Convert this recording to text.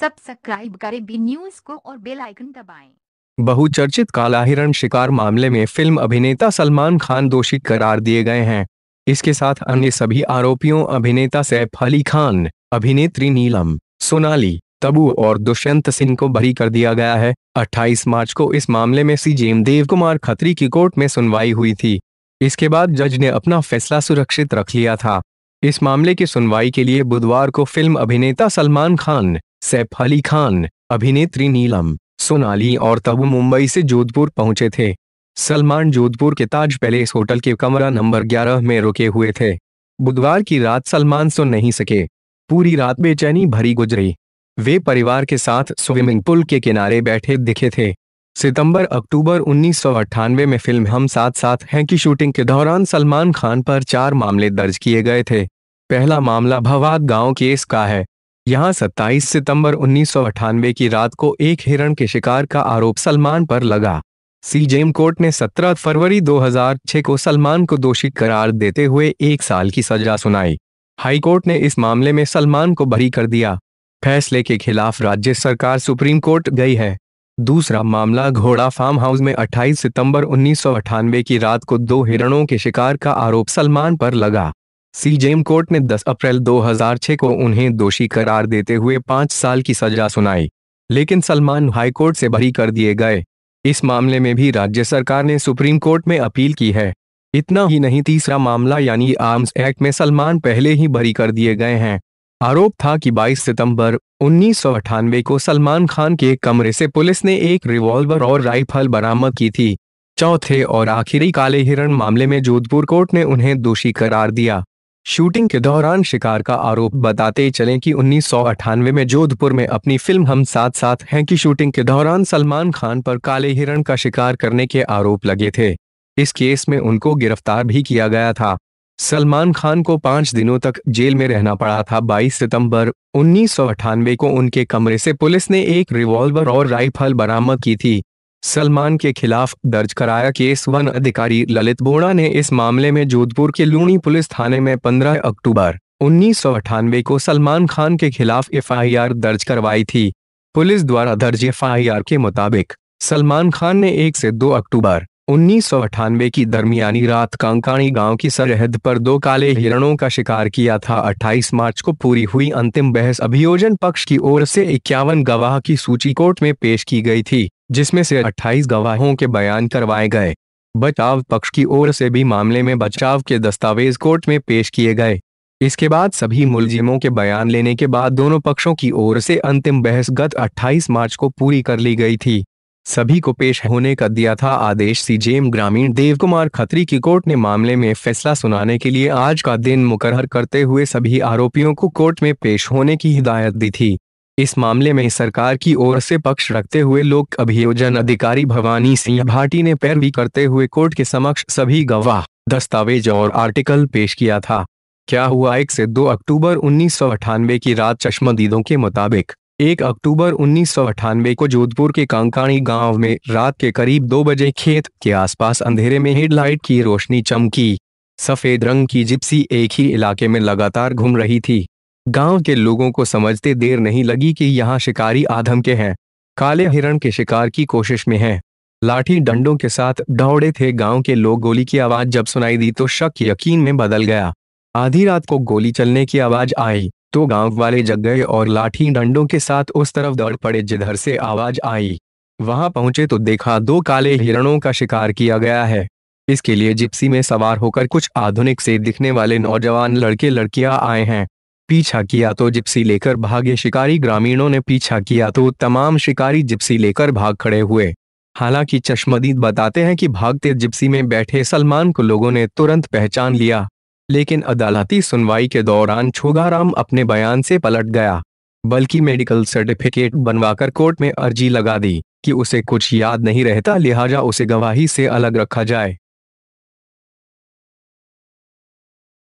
Subscribe करें B news को और बेल आइकन दबाएं। बहुचर्चित कालाहिरण शिकार मामले में फिल्म अभिनेता सलमान खान दोषी करार दिए गए हैं इसके साथ अन्य सभी आरोपियों अभिनेता सैफ अली खान अभिनेत्री नीलम सोनाली तबू और दुष्यंत सिंह को बरी कर दिया गया है 28 मार्च को इस मामले में जेम देव कुमार खत्री की कोर्ट में सुनवाई हुई थी इसके बाद जज ने अपना फैसला सुरक्षित रख लिया था इस मामले की सुनवाई के लिए बुधवार को फिल्म अभिनेता सलमान खान सैफ अली खान अभिनेत्री नीलम सोनाली और तबू मुंबई से जोधपुर पहुंचे थे सलमान जोधपुर के ताज पैलेस होटल के कमरा नंबर 11 में रुके हुए थे बुधवार की रात सलमान सुन नहीं सके पूरी रात बेचैनी भरी गुजरी वे परिवार के साथ स्विमिंग पूल के किनारे बैठे दिखे थे सितंबर अक्टूबर उन्नीस में फिल्म हम साथ साथ हैं की शूटिंग के दौरान सलमान खान पर चार मामले दर्ज किए गए थे पहला मामला भवाद गांव केस का है यहां 27 सितंबर उन्नीस की रात को एक हिरण के शिकार का आरोप सलमान पर लगा जेम कोर्ट ने 17 फरवरी 2006 को सलमान को दोषी करार देते हुए एक साल की सजा सुनाई हाईकोर्ट ने इस मामले में सलमान को बरी कर दिया फैसले के खिलाफ राज्य सरकार सुप्रीम कोर्ट गई है दूसरा मामला घोड़ा फार्म हाउस में 28 सितंबर उन्नीस की रात को दो हिरणों के शिकार का आरोप सलमान पर लगा सीजेएम कोर्ट ने 10 अप्रैल 2006 को उन्हें दोषी करार देते हुए पांच साल की सजा सुनाई लेकिन सलमान हाईकोर्ट से बरी कर दिए गए इस मामले में भी राज्य सरकार ने सुप्रीम कोर्ट में अपील की है इतना ही नहीं तीसरा मामला यानी आर्म्स एक्ट में सलमान पहले ही बरी कर दिए गए हैं आरोप था कि 22 सितंबर उन्नीस को सलमान खान के कमरे से पुलिस ने एक रिवॉल्वर और राइफल बरामद की थी चौथे और आखिरी काले हिरण मामले में जोधपुर कोर्ट ने उन्हें दोषी करार दिया शूटिंग के दौरान शिकार का आरोप बताते चले कि उन्नीस में जोधपुर में अपनी फिल्म हम साथ साथ हैं की शूटिंग के दौरान सलमान खान पर काले हिरण का शिकार करने के आरोप लगे थे इस केस में उनको गिरफ्तार भी किया गया था सलमान खान को पांच दिनों तक जेल में रहना पड़ा था 22 सितंबर उन्नीस को उनके कमरे से पुलिस ने एक रिवॉल्वर और राइफल बरामद की थी सलमान के खिलाफ दर्ज कराया केस वन अधिकारी ललित बोड़ा ने इस मामले में जोधपुर के लूणी पुलिस थाने में 15 अक्टूबर उन्नीस को सलमान खान के खिलाफ एफआईआर दर्ज करवाई थी पुलिस द्वारा दर्ज एफआईआर के मुताबिक सलमान खान ने एक से दो अक्टूबर उन्नीस की दरमियानी रात कांकाणी गांव की सरहद पर दो काले हिरणों का शिकार किया था 28 मार्च को पूरी हुई अंतिम बहस अभियोजन पक्ष की ओर से इक्यावन गवाह की सूची कोर्ट में पेश की गई थी जिसमें से 28 गवाहों के बयान करवाए गए बचाव पक्ष की ओर से भी मामले में बचाव के दस्तावेज कोर्ट में पेश किए गए इसके बाद सभी मुलजिमों के बयान लेने के बाद दोनों पक्षों की ओर से अंतिम बहस गत 28 मार्च को पूरी कर ली गई थी सभी को पेश होने का दिया था आदेश सीजेम ग्रामीण देव कुमार खत्री की कोर्ट ने मामले में फैसला सुनाने के लिए आज का दिन मुकर करते हुए सभी आरोपियों को कोर्ट में पेश होने की हिदायत दी थी इस मामले में सरकार की ओर से पक्ष रखते हुए लोक अभियोजन अधिकारी भवानी सिंह भाटी ने पैरवी करते हुए कोर्ट के समक्ष सभी गवाह दस्तावेज और आर्टिकल पेश किया था क्या हुआ एक से दो अक्टूबर उन्नीस की रात चश्मदीदों के मुताबिक एक अक्टूबर उन्नीस को जोधपुर के कांकाणी गांव में रात के करीब दो बजे खेत के आसपास अंधेरे में हेडलाइट की रोशनी चमकी सफेद रंग की जिप्सी एक ही इलाके में लगातार घूम रही थी गांव के लोगों को समझते देर नहीं लगी कि यहाँ शिकारी आधम के हैं काले हिरण के शिकार की कोशिश में हैं लाठी डंडों के साथ दौड़े थे गांव के लोग गोली की आवाज जब सुनाई दी तो शक यकीन में बदल गया आधी रात को गोली चलने की आवाज आई तो गांव वाले जग गए और लाठी डंडों के साथ उस तरफ दौड़ पड़े जिधर से आवाज आई वहां पहुंचे तो देखा दो काले हिरणों का शिकार किया गया है इसके लिए जिप्सी में सवार होकर कुछ आधुनिक से दिखने वाले नौजवान लड़के लड़कियां आए हैं पीछा किया तो जिप्सी लेकर भागे शिकारी ग्रामीणों ने पीछा किया तो तमाम शिकारी जिप्सी लेकर भाग खड़े हुए हालांकि चश्मदीद बताते हैं कि भागते जिप्सी में बैठे सलमान को लोगों ने तुरंत पहचान लिया लेकिन अदालती सुनवाई के दौरान छोगाराम अपने बयान से पलट गया बल्कि मेडिकल सर्टिफिकेट बनवाकर कोर्ट में अर्जी लगा दी कि उसे कुछ याद नहीं रहता लिहाजा उसे गवाही से अलग रखा जाए